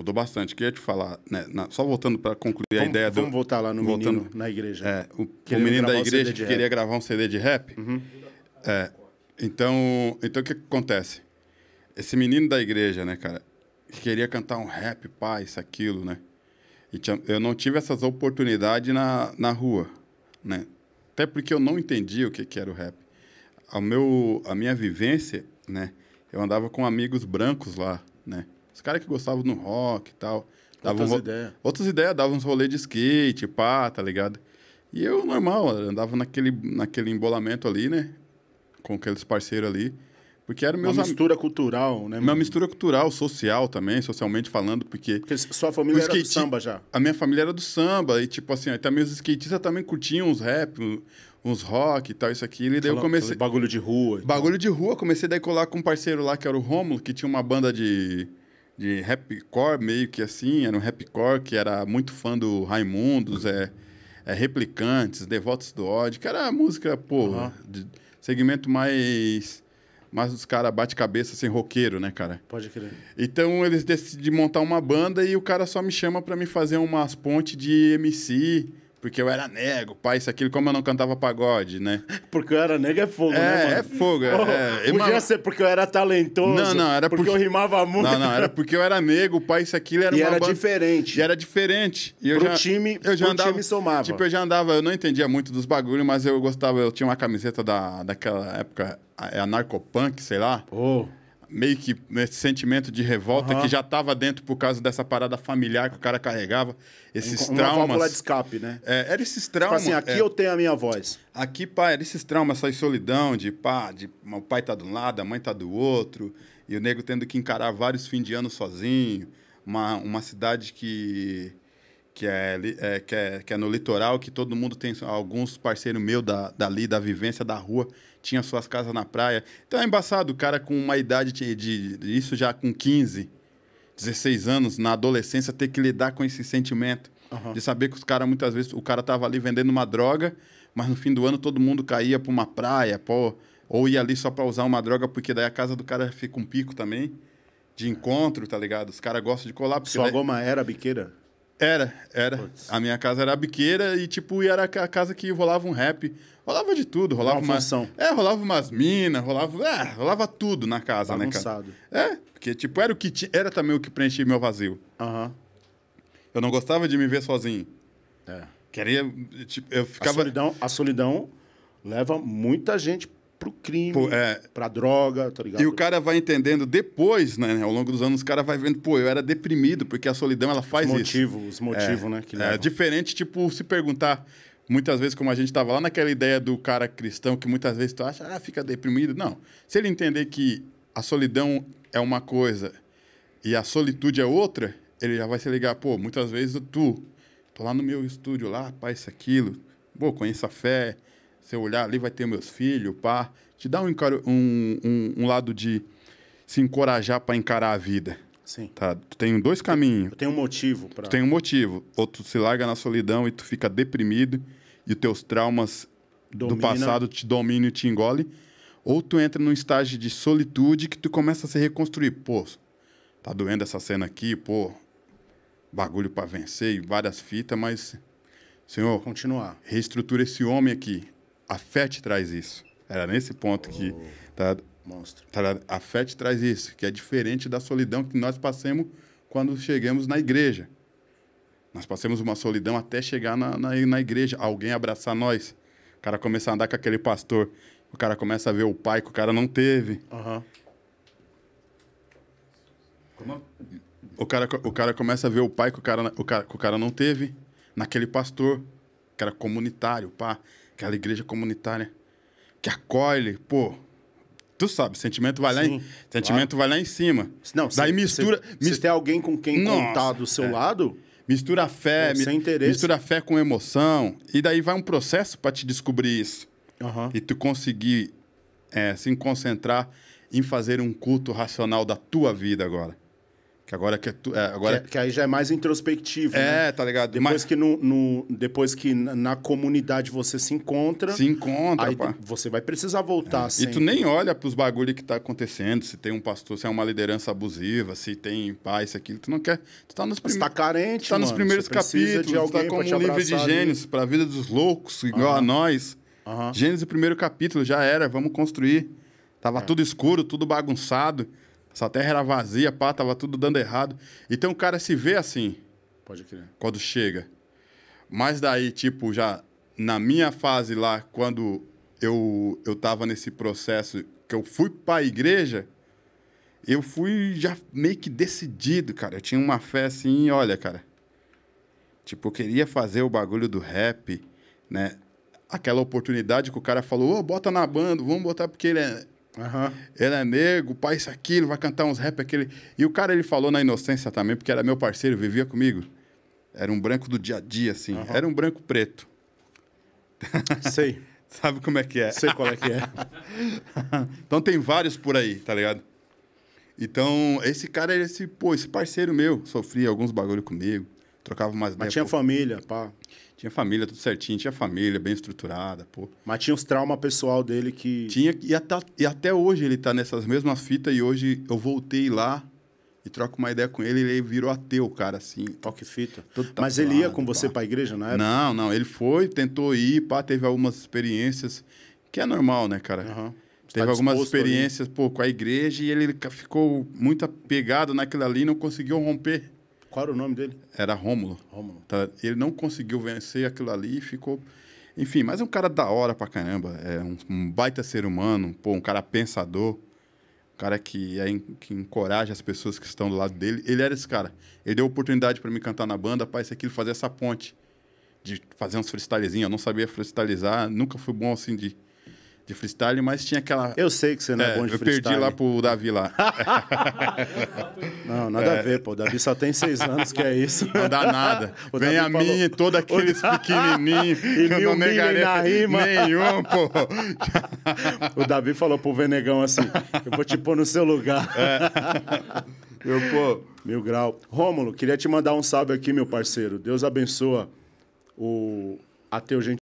Mudou bastante. Queria te falar, né, na, só voltando para concluir vamos, a ideia vamos do. Vamos voltar lá no voltando, menino na igreja. É, o, o menino da igreja um que queria gravar um CD de rap. Uhum. É, então, então, o que, acontece? Esse menino da igreja, né, cara, que queria cantar um rap, pá, isso, aquilo, né? E tinha, eu não tive essas oportunidades na, na rua, né? Até porque eu não entendia o que, que era o rap. A, meu, a minha vivência, né? Eu andava com amigos brancos lá, né? Os caras que gostavam do rock e tal. Davam outras ideias. Outras ideias, davam uns rolês de skate, pá, tá ligado? E eu, normal, andava naquele, naquele embolamento ali, né? Com aqueles parceiros ali. Porque era meus Uma mistura am... cultural, né? Uma mistura cultural, social também, socialmente falando, porque... porque sua família skate... era do samba já? A minha família era do samba, e tipo assim, aí também os skatistas também curtiam uns rap, uns rock e tal, isso aqui. E daí eu comecei... Bagulho de rua. Bagulho de rua, comecei daí a colar com um parceiro lá, que era o Rômulo, que tinha uma banda de de rapcore, meio que assim, era um rapcore que era muito fã do Raimundos, é, é Replicantes, Devotos do ódio, que era música, pô, uhum. de segmento mais mas os caras bate cabeça sem assim, roqueiro, né, cara? Pode crer. Então eles decidem montar uma banda e o cara só me chama para me fazer umas pontes de MC, porque eu era nego, pai, isso aquilo, como eu não cantava pagode, né? Porque eu era nego é fogo, é, né, mano? É fogo, é. fogo. é podia ser porque eu era talentoso. Não, não, era porque... eu rimava muito. Não, não, era porque eu era nego, pai, isso aquilo era e uma era banda... diferente. E era diferente. E eu pro já, time, eu já pro andava, time somava. Tipo, eu já andava, eu não entendia muito dos bagulhos, mas eu gostava, eu tinha uma camiseta da, daquela época, é a Narcopunk, sei lá. Oh meio que né, esse sentimento de revolta uhum. que já estava dentro por causa dessa parada familiar que o cara carregava, esses Uma traumas. Uma válvula de escape, né? É, era esses traumas. Tipo assim, aqui é, eu tenho a minha voz. Aqui, pá, era esses traumas, essa solidão de pá, de o pai tá de um lado, a mãe tá do outro, e o negro tendo que encarar vários fins de ano sozinho, uma, uma cidade que que é, é, que é, que é no litoral, que todo mundo tem, alguns parceiros meus da, dali, da vivência, da rua, tinha suas casas na praia. Então é embaçado, o cara com uma idade de, de, de isso já com 15, 16 anos, na adolescência, ter que lidar com esse sentimento. Uhum. De saber que os caras, muitas vezes, o cara tava ali vendendo uma droga, mas no fim do ano todo mundo caía para uma praia, pô, ou ia ali só para usar uma droga, porque daí a casa do cara fica um pico também de encontro, tá ligado? Os caras gostam de colar. Sua daí... goma era biqueira? Era, era. Puts. A minha casa era a biqueira e, tipo, era a casa que rolava um rap. Rolava de tudo, rolava uma. Uma... É, rolava umas minas, rolava. É, rolava tudo na casa, Balançado. né, cara? É, porque, tipo, era o que era também o que preenchia meu vazio. Aham. Uhum. Eu não gostava de me ver sozinho. É. Queria. Tipo, eu ficava. A solidão, a solidão leva muita gente pro crime, Pô, é... pra droga, tá ligado? E o cara vai entendendo depois, né? Ao longo dos anos, o cara vai vendo, pô, eu era deprimido, porque a solidão ela faz os motivos, isso. Os motivos, é, né? Que é diferente, tipo, se perguntar. Muitas vezes, como a gente estava lá naquela ideia do cara cristão, que muitas vezes tu acha, ah, fica deprimido. Não. Se ele entender que a solidão é uma coisa e a solitude é outra, ele já vai se ligar, pô, muitas vezes tu, tô lá no meu estúdio, lá, pai, isso, aquilo, pô, conheço a fé, você olhar ali, vai ter meus filhos, pá. Te dá um, um, um, um lado de se encorajar para encarar a vida. Sim. Tá? Tu tem dois caminhos. Tem um motivo para. Tu tem um motivo. Ou tu se larga na solidão e tu fica deprimido e os teus traumas Domina. do passado te dominam e te engolem. Ou tu entra num estágio de solitude que tu começa a se reconstruir. Pô, tá doendo essa cena aqui, pô, bagulho para vencer e várias fitas, mas Senhor, continuar. Reestrutura esse homem aqui a FET traz isso. Era nesse ponto oh, que. Tá, monstro. Tá, a FET traz isso, que é diferente da solidão que nós passamos quando chegamos na igreja. Nós passamos uma solidão até chegar na, na, na igreja, alguém abraçar nós. O cara começa a andar com aquele pastor. O cara começa a ver o pai que o cara não teve. Uhum. Como? O cara, o cara começa a ver o pai que o cara, o cara, que o cara não teve. Naquele pastor, que era comunitário, pá aquela igreja comunitária que acolhe, pô. Tu sabe, sentimento vai Sim, lá em, sentimento claro. vai lá em cima. Não, daí mistura, mistura, se tem alguém com quem Nossa, contar do seu é. lado, mistura fé, é, mi, mistura fé com emoção e daí vai um processo para te descobrir isso uhum. e tu conseguir é, se concentrar em fazer um culto racional da tua vida agora. Que agora que, é tu, é, agora... Que, é, que, aí já é mais introspectivo. É, né? tá ligado? Depois, Mas... que no, no, depois que na comunidade você se encontra. Se encontra, aí pá. Você vai precisar voltar. É. E tu nem olha para os bagulho que tá acontecendo, se tem um pastor, se é uma liderança abusiva, se tem paz, isso, aquilo. Tu não quer. Tu tá nos tá primeiros. Tá carente, tu tá nos primeiros capítulos, de tá alguém tá como um livro de Gênesis, para a vida dos loucos, igual uhum. a nós. Uhum. Gênesis, primeiro capítulo, já era, vamos construir. Tava é. tudo escuro, tudo bagunçado. Essa terra era vazia, pá, tava tudo dando errado. Então o cara se vê assim. Pode crer. Quando chega. Mas daí, tipo, já na minha fase lá, quando eu, eu tava nesse processo que eu fui para a igreja, eu fui já meio que decidido, cara. Eu tinha uma fé assim, olha, cara. Tipo, eu queria fazer o bagulho do rap, né? Aquela oportunidade que o cara falou, ô, oh, bota na banda, vamos botar porque ele é Uhum. Ele é negro, pai isso, aquilo, vai cantar uns rap, aquele... E o cara, ele falou na inocência também, porque era meu parceiro, vivia comigo. Era um branco do dia a dia, assim. Uhum. Era um branco preto. Sei. Sabe como é que é? Sei qual é que é. então tem vários por aí, tá ligado? Então, esse cara, esse, pô, esse parceiro meu, sofria alguns bagulho comigo, trocava mais. ideias. Mas tinha pô. família, pá. Tinha família, tudo certinho, tinha família, bem estruturada, pô. Mas tinha os traumas pessoal dele que. Tinha, e até, e até hoje ele tá nessas mesmas fitas, e hoje eu voltei lá e troco uma ideia com ele, ele virou ateu, cara, assim. Toque fita. Tá Mas ele ia com você pra igreja não era? Não, não, ele foi, tentou ir, pá, teve algumas experiências, que é normal, né, cara? Uhum. Teve tá algumas experiências, pô, com a igreja, e ele ficou muito apegado naquilo ali, não conseguiu romper. Qual era o nome dele? Era Rômulo. Rômulo. Tá? Ele não conseguiu vencer aquilo ali e ficou. Enfim, mas é um cara da hora pra caramba. É um, um baita ser humano, pô, um cara pensador, um cara que, é, que encoraja as pessoas que estão do lado dele. Ele era esse cara. Ele deu oportunidade para mim cantar na banda, pra isso aquilo, fazer essa ponte. De fazer uns freestylezinhos. Eu não sabia freestylizar, nunca fui bom assim de de freestyle, mas tinha aquela. Eu sei que você não é, é bom de freestyle. Eu perdi lá pro Davi lá. não, nada é. a ver, pô. O Davi só tem seis anos, que é isso. Não dá nada. O Vem Davi a falou... mim e todos aqueles pequenininhos. e eu não negarei na rima. nenhum, pô. o Davi falou pro Venegão assim: eu vou te pôr no seu lugar. É. Eu, pô. Mil grau. Rômulo, queria te mandar um salve aqui, meu parceiro. Deus abençoa o, a teu gente.